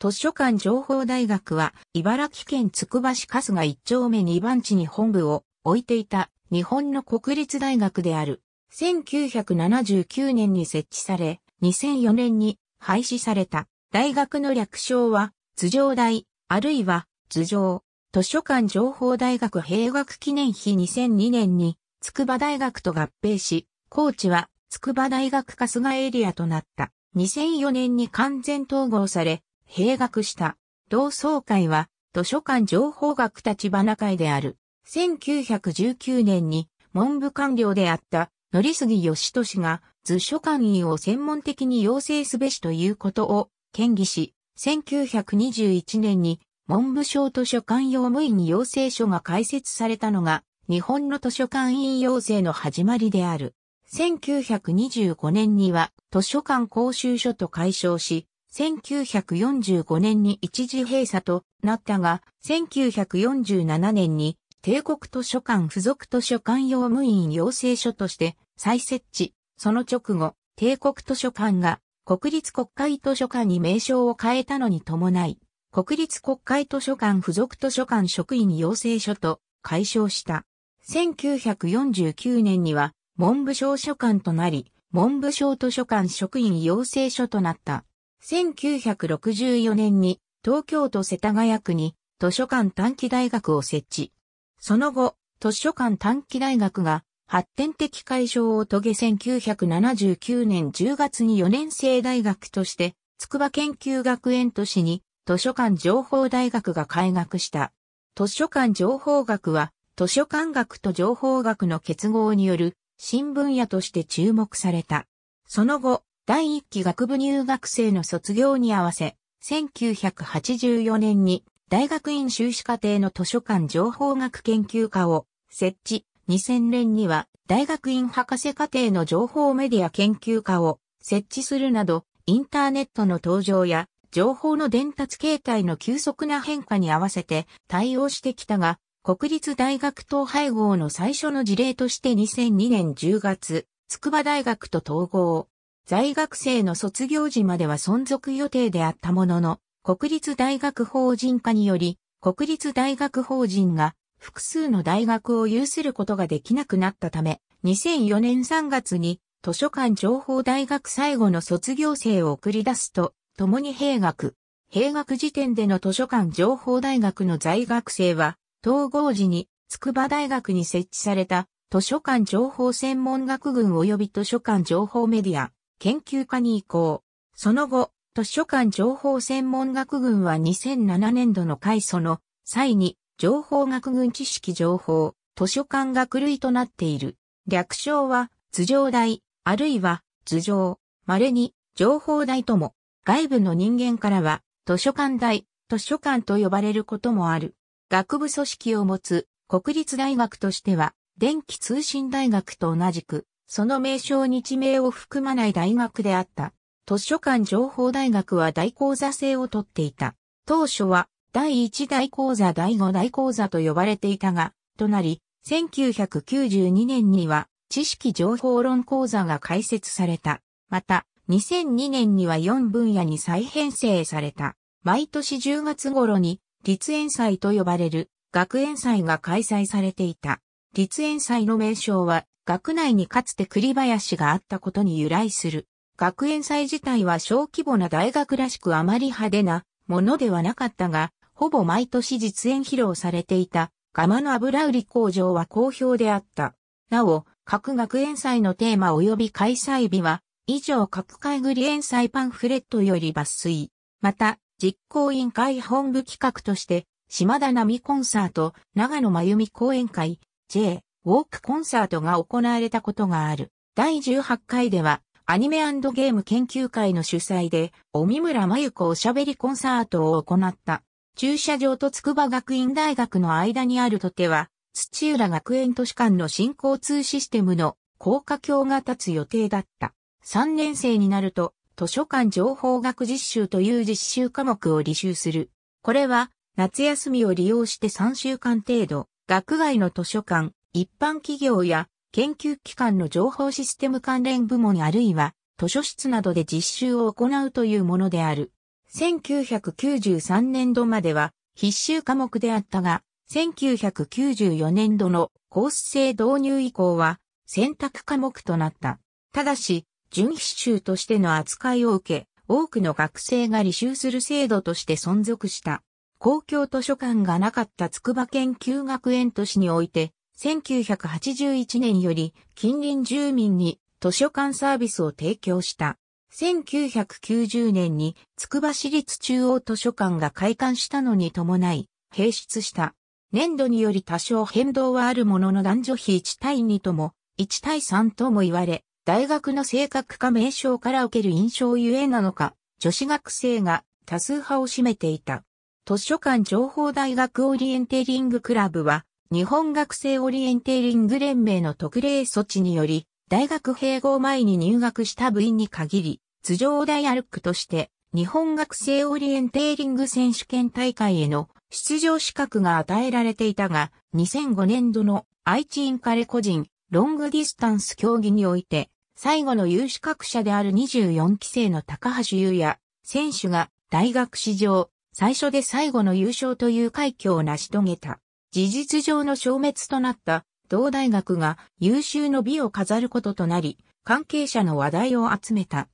図書館情報大学は、茨城県つくば市春日一丁目2番地に本部を置いていた日本の国立大学である。1979年に設置され、2004年に廃止された。大学の略称は、図上大、あるいは、図上。図書館情報大学閉学記念碑2002年に、筑波大学と合併し、高知は筑波大学春日エリアとなった。2004年に完全統合され、閉学した。同窓会は、図書館情報学立花会である。1919年に、文部官僚であった、乗杉義俊が、図書館員を専門的に養成すべしということを、建議し、1921年に、文部省図書館用務員養成所が開設されたのが、日本の図書館員養成の始まりである。1925年には図書館公衆所と解消し、1945年に一時閉鎖となったが、1947年に帝国図書館付属図書館用務員養成所として再設置。その直後、帝国図書館が国立国会図書館に名称を変えたのに伴い、国立国会図書館付属図書館職員養成所と解消した。1949年には文部省書館となり、文部省図書館職員養成所となった。1964年に東京都世田谷区に図書館短期大学を設置。その後、図書館短期大学が発展的解消を遂げ1979年10月に4年生大学として筑波研究学園都市に図書館情報大学が開学した。図書館情報学は図書館学と情報学の結合による新分野として注目された。その後、第一期学部入学生の卒業に合わせ、1984年に大学院修士課程の図書館情報学研究科を設置、2000年には大学院博士課程の情報メディア研究科を設置するなど、インターネットの登場や情報の伝達形態の急速な変化に合わせて対応してきたが、国立大学統廃合の最初の事例として2002年10月、筑波大学と統合、在学生の卒業時までは存続予定であったものの、国立大学法人化により、国立大学法人が複数の大学を有することができなくなったため、2004年3月に図書館情報大学最後の卒業生を送り出すと、共に閉学。閉学時点での図書館情報大学の在学生は、統合時に筑波大学に設置された図書館情報専門学群及び図書館情報メディア研究科に移行。その後、図書館情報専門学群は2007年度の開祖の際に情報学群知識情報、図書館学類となっている。略称は図上大、あるいは図上、稀に情報大とも、外部の人間からは図書館大、図書館と呼ばれることもある。学部組織を持つ国立大学としては電気通信大学と同じくその名称に地名を含まない大学であった。図書館情報大学は大講座制をとっていた。当初は第1大講座第5大講座と呼ばれていたが、となり、1992年には知識情報論講座が開設された。また、2002年には4分野に再編成された。毎年10月頃に、立園祭と呼ばれる学園祭が開催されていた。立園祭の名称は学内にかつて栗林があったことに由来する。学園祭自体は小規模な大学らしくあまり派手なものではなかったが、ほぼ毎年実演披露されていた、ガマの油売り工場は好評であった。なお、各学園祭のテーマ及び開催日は、以上各会グリ園祭パンフレットより抜粋。また、実行委員会本部企画として、島田奈美コンサート、長野真由美講演会、J、ウォークコンサートが行われたことがある。第18回では、アニメゲーム研究会の主催で、む村真由子おしゃべりコンサートを行った。駐車場と筑波学院大学の間にあるとては、土浦学園都市間の新交通システムの高架橋が立つ予定だった。3年生になると、図書館情報学実習という実習科目を履修する。これは、夏休みを利用して3週間程度、学外の図書館、一般企業や研究機関の情報システム関連部門あるいは図書室などで実習を行うというものである。1993年度までは必修科目であったが、1994年度のコース制導入以降は選択科目となった。ただし、準必修としての扱いを受け、多くの学生が履修する制度として存続した。公共図書館がなかった筑波研究学園都市において、1981年より近隣住民に図書館サービスを提供した。1990年に筑波市立中央図書館が開館したのに伴い、閉出した。年度により多少変動はあるものの男女比1対2とも、1対3とも言われ、大学の性格化名称から受ける印象ゆえなのか、女子学生が多数派を占めていた。図書館情報大学オリエンテリングクラブは、日本学生オリエンテーリング連盟の特例措置により、大学併合前に入学した部員に限り、通常大アルックとして、日本学生オリエンテーリング選手権大会への出場資格が与えられていたが、2005年度の愛知インカレ個人、ロングディスタンス競技において、最後の有資格者である24期生の高橋優也選手が大学史上最初で最後の優勝という快挙を成し遂げた。事実上の消滅となった同大学が優秀の美を飾ることとなり、関係者の話題を集めた。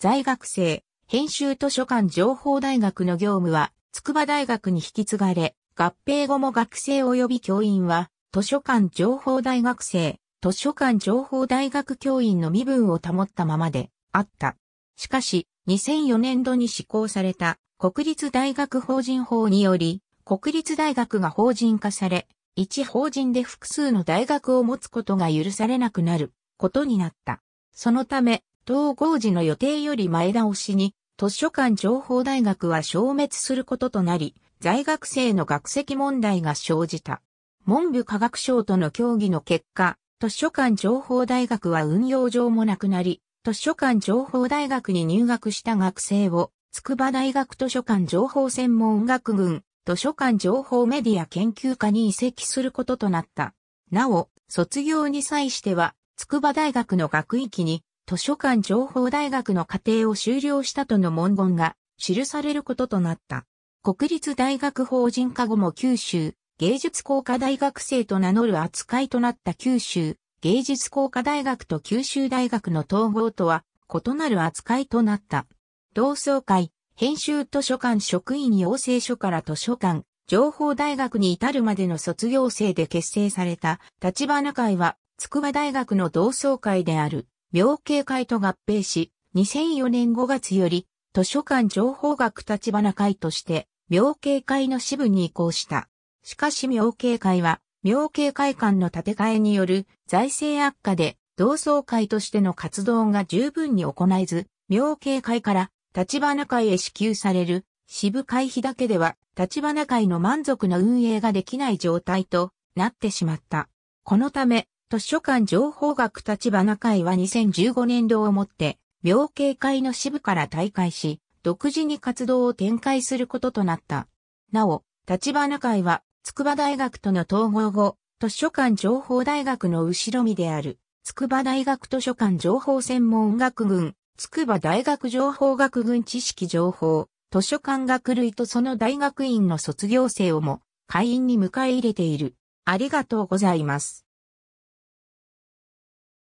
在学生、編集図書館情報大学の業務は、筑波大学に引き継がれ、合併後も学生及び教員は、図書館情報大学生、図書館情報大学教員の身分を保ったままであった。しかし、2004年度に施行された国立大学法人法により、国立大学が法人化され、一法人で複数の大学を持つことが許されなくなることになった。そのため、統合時の予定より前倒しに、図書館情報大学は消滅することとなり、在学生の学籍問題が生じた。文部科学省との協議の結果、図書館情報大学は運用上もなくなり、図書館情報大学に入学した学生を、筑波大学図書館情報専門学群図書館情報メディア研究科に移籍することとなった。なお、卒業に際しては、筑波大学の学域に、図書館情報大学の課程を修了したとの文言が記されることとなった。国立大学法人化後も九州芸術工科大学生と名乗る扱いとなった九州芸術工科大学と九州大学の統合とは異なる扱いとなった。同窓会、編集図書館職員養成所から図書館、情報大学に至るまでの卒業生で結成された立花会は、筑波大学の同窓会である、妙慶会と合併し、2004年5月より、図書館情報学立花会として、妙慶会の支部に移行した。しかし妙慶会は、妙慶会館の建て替えによる財政悪化で、同窓会としての活動が十分に行えず、妙慶会から立花会へ支給される支部会費だけでは立花会の満足な運営ができない状態となってしまった。このため、図書館情報学立花会は2015年度をもって、病形会の支部から退会し、独自に活動を展開することとなった。なお、立花会は、筑波大学との統合後、図書館情報大学の後ろ身である、筑波大学図書館情報専門学群筑波大学情報学群知識情報、図書館学類とその大学院の卒業生をも会員に迎え入れている。ありがとうございます。